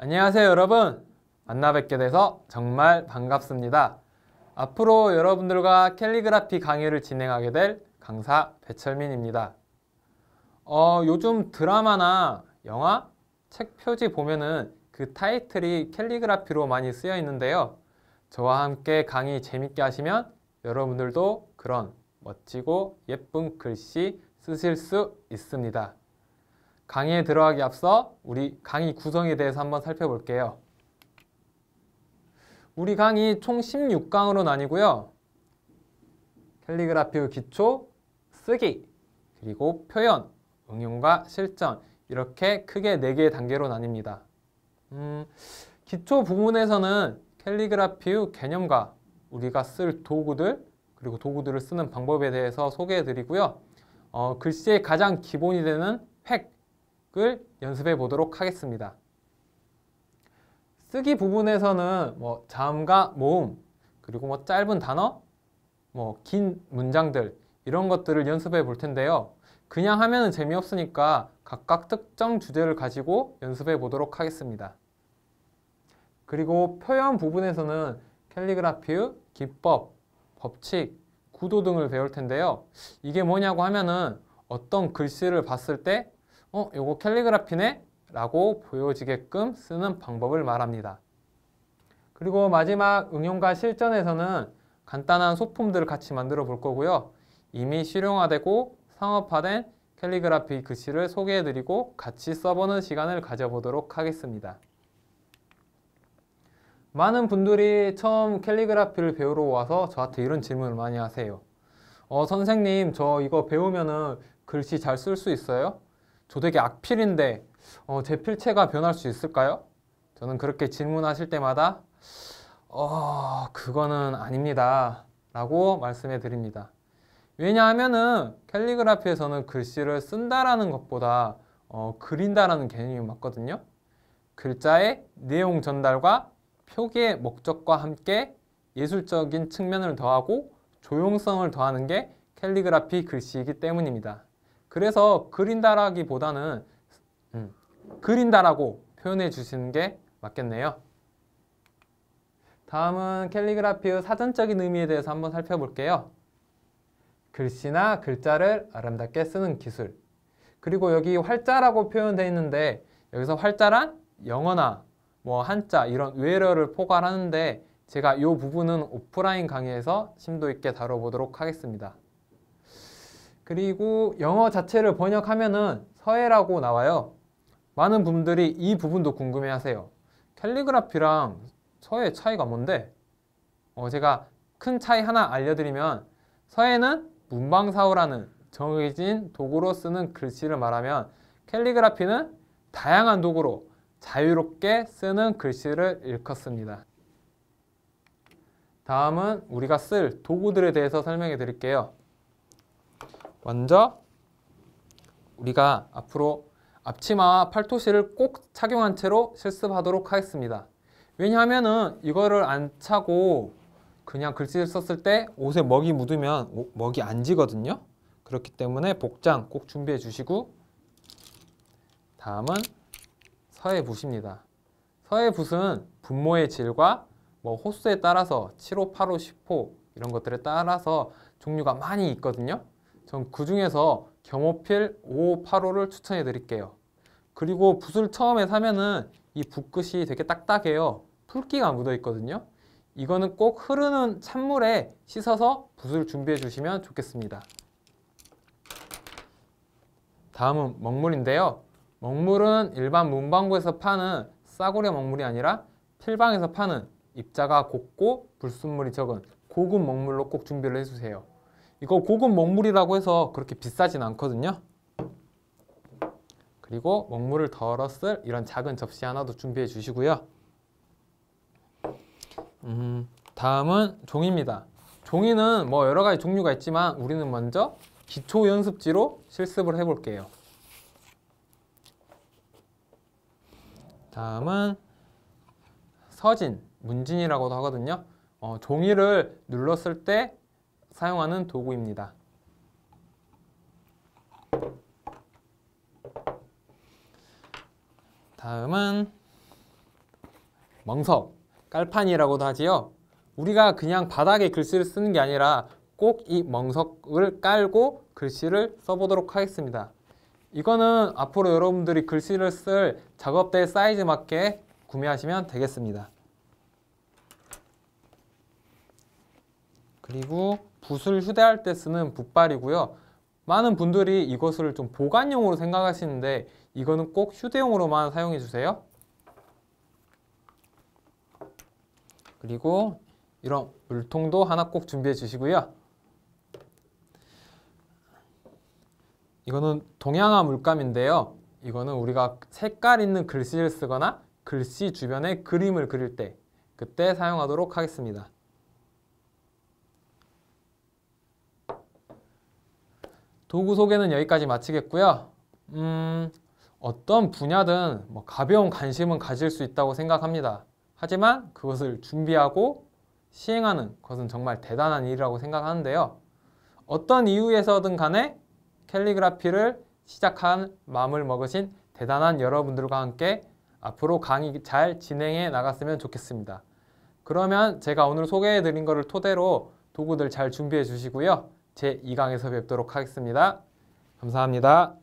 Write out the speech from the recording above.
안녕하세요 여러분 만나 뵙게 돼서 정말 반갑습니다 앞으로 여러분들과 캘리그라피 강의를 진행하게 될 강사 배철민입니다 어, 요즘 드라마나 영화, 책 표지 보면은 그 타이틀이 캘리그라피로 많이 쓰여 있는데요 저와 함께 강의 재밌게 하시면 여러분들도 그런 멋지고 예쁜 글씨 쓰실 수 있습니다 강의에 들어가기 앞서 우리 강의 구성에 대해서 한번 살펴볼게요. 우리 강의 총 16강으로 나뉘고요. 캘리그라피 기초, 쓰기, 그리고 표현, 응용과 실전 이렇게 크게 4개의 단계로 나뉩니다. 음, 기초 부분에서는 캘리그라피 후 개념과 우리가 쓸 도구들 그리고 도구들을 쓰는 방법에 대해서 소개해드리고요. 어, 글씨의 가장 기본이 되는 획, 곡을 연습해 보도록 하겠습니다. 쓰기 부분에서는 뭐 자음과 모음, 그리고 뭐 짧은 단어, 뭐 긴 문장들 이런 것들을 연습해 볼 텐데요. 그냥 하면 재미없으니까 각각 특정 주제를 가지고 연습해 보도록 하겠습니다. 그리고 표현 부분에서는 캘리그라피, 기법, 법칙, 구도 등을 배울 텐데요. 이게 뭐냐고 하면은 어떤 글씨를 봤을 때 어, 요거 캘리그라피네? 라고 보여지게끔 쓰는 방법을 말합니다. 그리고 마지막 응용과 실전에서는 간단한 소품들을 같이 만들어 볼 거고요. 이미 실용화되고 상업화된 캘리그라피 글씨를 소개해드리고 같이 써보는 시간을 가져보도록 하겠습니다. 많은 분들이 처음 캘리그라피를 배우러 와서 저한테 이런 질문을 많이 하세요. 어, 선생님, 저 이거 배우면은 글씨 잘 쓸 수 있어요? 저 되게 악필인데 어, 제 필체가 변할 수 있을까요? 저는 그렇게 질문하실 때마다 어, 그거는 아닙니다. 라고 말씀해 드립니다. 왜냐하면은 캘리그라피에서는 글씨를 쓴다라는 것보다 어, 그린다라는 개념이 맞거든요. 글자의 내용 전달과 표기의 목적과 함께 예술적인 측면을 더하고 조용성을 더하는 게 캘리그라피 글씨이기 때문입니다. 그래서 그린다라기보다는 음, 그린다라고 표현해 주시는 게 맞겠네요. 다음은 캘리그라피의 사전적인 의미에 대해서 한번 살펴볼게요. 글씨나 글자를 아름답게 쓰는 기술 그리고 여기 활자라고 표현되어 있는데 여기서 활자란 영어나 뭐 한자 이런 외래어를 포괄하는데 제가 이 부분은 오프라인 강의에서 심도 있게 다뤄보도록 하겠습니다. 그리고 영어 자체를 번역하면은 서해라고 나와요. 많은 분들이 이 부분도 궁금해하세요. 캘리그라피랑 서해 차이가 뭔데? 어, 제가 큰 차이 하나 알려드리면 서해는 문방사호라는 정해진 도구로 쓰는 글씨를 말하면 캘리그라피는 다양한 도구로 자유롭게 쓰는 글씨를 일컫습니다. 다음은 우리가 쓸 도구들에 대해서 설명해 드릴게요. 먼저 우리가 앞으로 앞치마와 팔토시를 꼭 착용한 채로 실습하도록 하겠습니다. 왜냐하면 이거를 안 차고 그냥 글씨를 썼을 때 옷에 먹이 묻으면 먹이 안 지거든요. 그렇기 때문에 복장 꼭 준비해 주시고 다음은 서해붓입니다. 서해붓은 분모의 질과 뭐 호수에 따라서 7호, 8호, 10호 이런 것들에 따라서 종류가 많이 있거든요. 전그 중에서 경호필 5585를 추천해 드릴게요. 그리고 붓을 처음에 사면은 이 붓끝이 되게 딱딱해요. 풀기가 묻어 있거든요. 이거는 꼭 흐르는 찬물에 씻어서 붓을 준비해 주시면 좋겠습니다. 다음은 먹물인데요. 먹물은 일반 문방구에서 파는 싸구려 먹물이 아니라 필방에서 파는 입자가 곱고 불순물이 적은 고급 먹물로 꼭 준비를 해주세요. 이거 고급 먹물이라고 해서 그렇게 비싸진 않거든요. 그리고 먹물을 덜었을 이런 작은 접시 하나도 준비해 주시고요. 음, 다음은 종입니다. 종이는 뭐 여러 가지 종류가 있지만 우리는 먼저 기초 연습지로 실습을 해볼게요. 다음은 서진, 문진이라고도 하거든요. 어, 종이를 눌렀을 때 사용하는 도구입니다. 다음은 멍석, 깔판이라고도 하지요. 우리가 그냥 바닥에 글씨를 쓰는 게 아니라 꼭 이 멍석을 깔고 글씨를 써보도록 하겠습니다. 이거는 앞으로 여러분들이 글씨를 쓸 작업대 사이즈 맞게 구매하시면 되겠습니다. 그리고 붓을 휴대할 때 쓰는 붓발이고요. 많은 분들이 이것을 좀 보관용으로 생각하시는데 이거는 꼭 휴대용으로만 사용해 주세요. 그리고 이런 물통도 하나 꼭 준비해 주시고요. 이거는 동양화 물감인데요. 이거는 우리가 색깔 있는 글씨를 쓰거나 글씨 주변에 그림을 그릴 때 그때 사용하도록 하겠습니다. 도구 소개는 여기까지 마치겠고요. 음, 어떤 분야든 뭐 가벼운 관심은 가질 수 있다고 생각합니다. 하지만 그것을 준비하고 시행하는 것은 정말 대단한 일이라고 생각하는데요. 어떤 이유에서든 간에 캘리그라피를 시작한 마음을 먹으신 대단한 여러분들과 함께 앞으로 강의 잘 진행해 나갔으면 좋겠습니다. 그러면 제가 오늘 소개해드린 것을 토대로 도구들 잘 준비해 주시고요. 제2강에서 뵙도록 하겠습니다. 감사합니다.